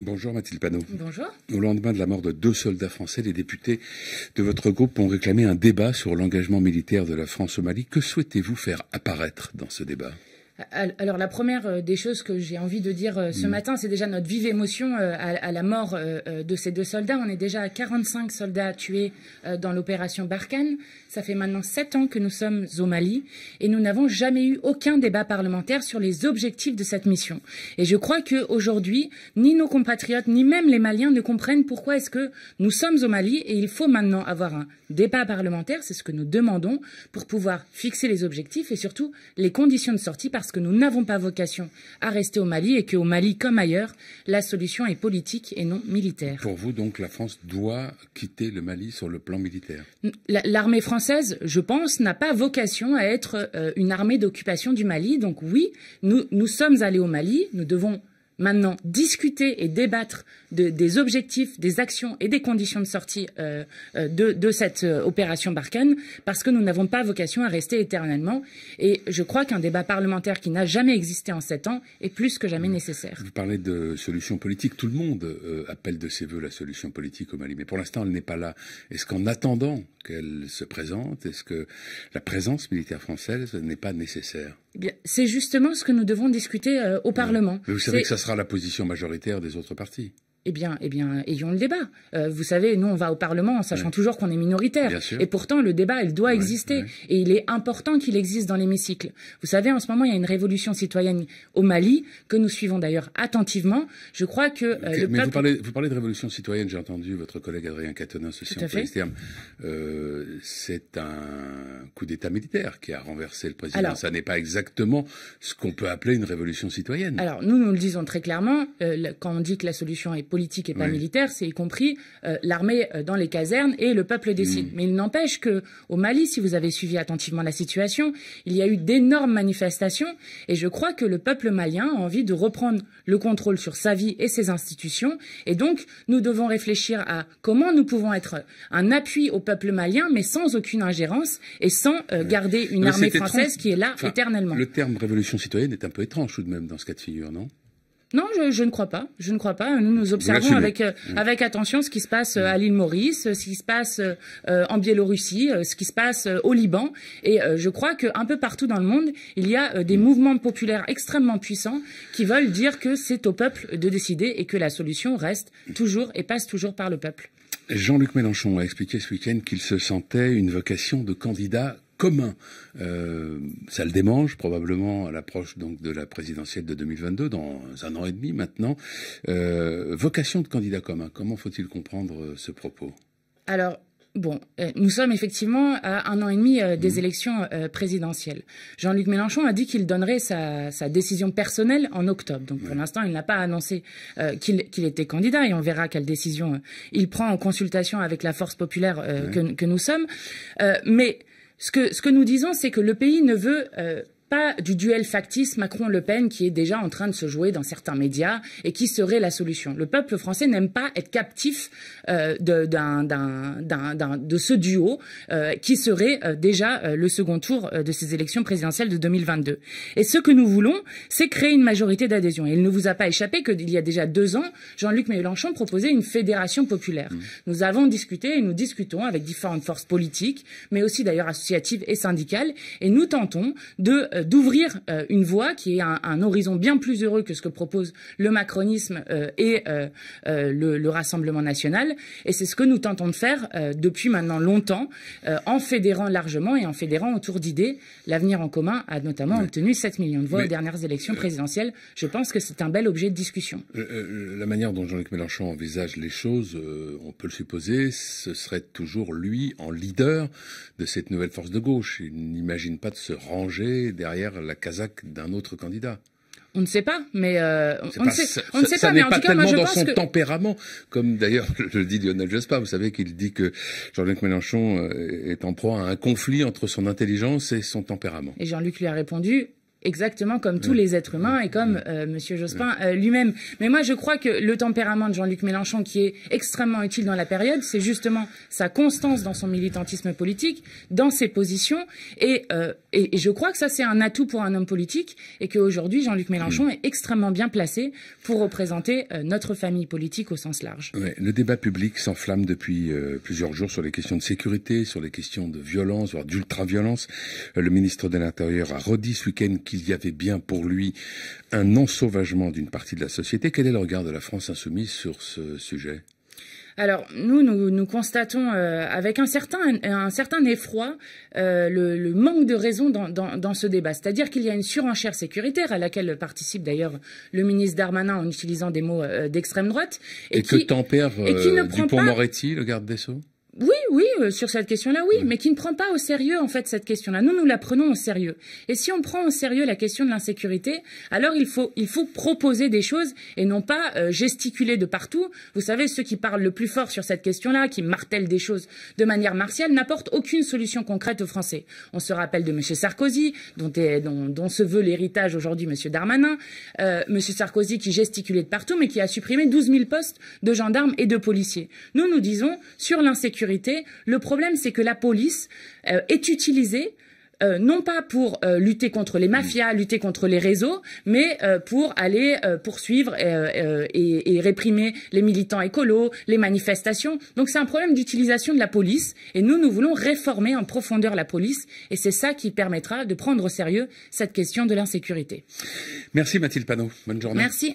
Bonjour Mathilde Panot. Bonjour. Au lendemain de la mort de deux soldats français, les députés de votre groupe ont réclamé un débat sur l'engagement militaire de la France au Mali. Que souhaitez-vous faire apparaître dans ce débat alors la première euh, des choses que j'ai envie de dire euh, ce mm. matin, c'est déjà notre vive émotion euh, à, la mort de ces deux soldats. On est déjà à 45 soldats tués dans l'opération Barkhane. Ça fait maintenant 7 ans que nous sommes au Mali et nous n'avons jamais eu aucun débat parlementaire sur les objectifs de cette mission. Et je crois qu'aujourd'hui, ni nos compatriotes, ni même les Maliens ne comprennent pourquoi est-ce que nous sommes au Mali et il faut maintenant avoir un débat parlementaire, c'est ce que nous demandons, pour pouvoir fixer les objectifs et surtout les conditions de sortie que nous n'avons pas vocation à rester au Mali et qu'au Mali comme ailleurs, la solution est politique et non militaire. Pour vous, donc, la France doit quitter le Mali sur le plan militaire L'armée française, je pense, n'a pas vocation à être euh, une armée d'occupation du Mali. Donc oui, nous, nous sommes allés au Mali, nous devons maintenant discuter et débattre des objectifs, des actions et des conditions de sortie euh, euh, de, cette euh, opération Barkhane, parce que nous n'avons pas vocation à rester éternellement. Et je crois qu'un débat parlementaire qui n'a jamais existé en sept ans est plus que jamais mmh. nécessaire. Vous parlez de solution politique. Tout le monde appelle de ses voeux la solution politique au Mali, mais pour l'instant, elle n'est pas là. Est-ce qu'en attendant qu'elle se présente, est-ce que la présence militaire française n'est pas nécessaire eh C'est justement ce que nous devons discuter au Parlement sera la position majoritaire des autres partis eh bien, eh bien, ayons le débat. Euh, vous savez, nous, on va au Parlement en sachant toujours qu'on est minoritaire. Et pourtant, le débat, il doit exister. Et il est important qu'il existe dans l'hémicycle. Vous savez, en ce moment, il y a une révolution citoyenne au Mali, que nous suivons d'ailleurs attentivement. Je crois que euh, Mais vous, parlez, de révolution citoyenne, j'ai entendu votre collègue Adrien Quatennens ceci terme. c'est un coup d'État militaire qui a renversé le président. Ça n'est pas exactement ce qu'on peut appeler une révolution citoyenne. Alors, nous, nous le disons très clairement, euh, quand on dit que la solution est politique, politique et pas militaire, c'est y compris euh, l'armée euh, dans les casernes et le peuple décide. Mm. Mais il n'empêche que au Mali, si vous avez suivi attentivement la situation, il y a eu d'énormes manifestations et je crois que le peuple malien a envie de reprendre le contrôle sur sa vie et ses institutions et donc nous devons réfléchir à comment nous pouvons être un appui au peuple malien mais sans aucune ingérence et sans euh, garder une armée française qui est là éternellement. Le terme révolution citoyenne est un peu étrange tout de même dans ce cas de figure, non non, je, ne crois pas. Je ne crois pas. Nous nous observons avec euh, mm. avec attention ce qui se passe euh, à l'île Maurice, euh, ce qui se passe en Biélorussie, ce qui se passe au Liban. Et je crois qu'un peu partout dans le monde, il y a des mm. mouvements populaires extrêmement puissants qui veulent dire que c'est au peuple de décider et que la solution reste toujours et passe toujours par le peuple. Jean-Luc Mélenchon a expliqué ce week-end qu'il se sentait une vocation de candidat commun. Euh, ça le démange probablement à l'approche donc de la présidentielle de 2022, dans un an et demi maintenant. Euh, vocation de candidat commun, comment faut-il comprendre euh, ce propos Alors, Bon, euh, nous sommes effectivement à un an et demi euh, mhm. des élections présidentielles. Jean-Luc Mélenchon a dit qu'il donnerait sa, décision personnelle en octobre. Donc pour l'instant, il n'a pas annoncé qu'il était candidat et on verra quelle décision il prend en consultation avec la force populaire que, que nous sommes. mais ce que, ce que nous disons, c'est que le pays ne veut euh, pas du duel factice Macron-Le Pen qui est déjà en train de se jouer dans certains médias et qui serait la solution. Le peuple français n'aime pas être captif euh, de, d'un ce duo euh, qui serait euh, déjà le second tour de ces élections présidentielles de 2022. Et ce que nous voulons, c'est créer une majorité d'adhésion. il ne vous a pas échappé que qu'il y a déjà deux ans, Jean-Luc Mélenchon proposait une fédération populaire. Mmh. Nous avons discuté et nous discutons avec différentes forces politiques, mais aussi d'ailleurs associatives et syndicales, et nous tentons de euh, d'ouvrir euh, une voie qui est un, horizon bien plus heureux que ce que propose le macronisme euh, et le, Rassemblement national. Et c'est ce que nous tentons de faire depuis maintenant longtemps, en fédérant largement et en fédérant autour d'idées. L'avenir en commun a notamment obtenu 7 millions de voix aux dernières élections présidentielles. Je pense que c'est un bel objet de discussion. La manière dont Jean-Luc Mélenchon envisage les choses, on peut le supposer, ce serait toujours lui en leader de cette nouvelle force de gauche. Il n'imagine pas de se ranger derrière la casaque d'un autre candidat. On ne sait pas, mais euh, on, sait, ça, on ne sait pas. mais en dans son tempérament, comme d'ailleurs le dit Lionel Jospin. Vous savez qu'il dit que Jean-Luc Mélenchon euh, est en proie à un conflit entre son intelligence et son tempérament. Et Jean-Luc lui a répondu exactement comme tous les êtres humains et comme euh, Monsieur Jospin euh, lui-même. Mais moi, je crois que le tempérament de Jean-Luc Mélenchon, qui est extrêmement utile dans la période, c'est justement sa constance dans son militantisme politique, dans ses positions, et, euh, et, je crois que ça, c'est un atout pour un homme politique, et qu'aujourd'hui, Jean-Luc Mélenchon mm. est extrêmement bien placé pour représenter euh, notre famille politique au sens large. le débat public s'enflamme depuis plusieurs jours sur les questions de sécurité, sur les questions de violence, voire d'ultra-violence. le ministre de l'Intérieur a redit ce week-end qu'il y avait bien pour lui un non-sauvagement d'une partie de la société. Quel est le regard de la France insoumise sur ce sujet alors nous, nous, constatons euh, avec un certain, effroi euh, le, manque de raison dans, ce débat. C'est-à-dire qu'il y a une surenchère sécuritaire à laquelle participe d'ailleurs le ministre Darmanin en utilisant des mots euh, d'extrême droite. Et, que tempère Dupont-Moretti, le garde des Sceaux oui, oui, euh, sur cette question-là, oui, mm. mais qui ne prend pas au sérieux, en fait, cette question-là. Nous, nous la prenons au sérieux. Et si on prend au sérieux la question de l'insécurité, alors il faut, proposer des choses et non pas euh, gesticuler de partout. Vous savez, ceux qui parlent le plus fort sur cette question-là, qui martèlent des choses de manière martiale, n'apportent aucune solution concrète aux Français. On se rappelle de M. Sarkozy, dont, se veut l'héritage aujourd'hui M. Darmanin, euh, M. Sarkozy qui gesticulait de partout, mais qui a supprimé 12 000 postes de gendarmes et de policiers. Nous, nous disons, sur l'insécurité, le problème, c'est que la police euh, est utilisée euh, non pas pour euh, lutter contre les mafias, lutter contre les réseaux, mais pour aller poursuivre et, et, réprimer les militants écolos, les manifestations. Donc c'est un problème d'utilisation de la police et nous, nous voulons réformer en profondeur la police et c'est ça qui permettra de prendre au sérieux cette question de l'insécurité. Merci Mathilde Panot. Bonne journée. Merci.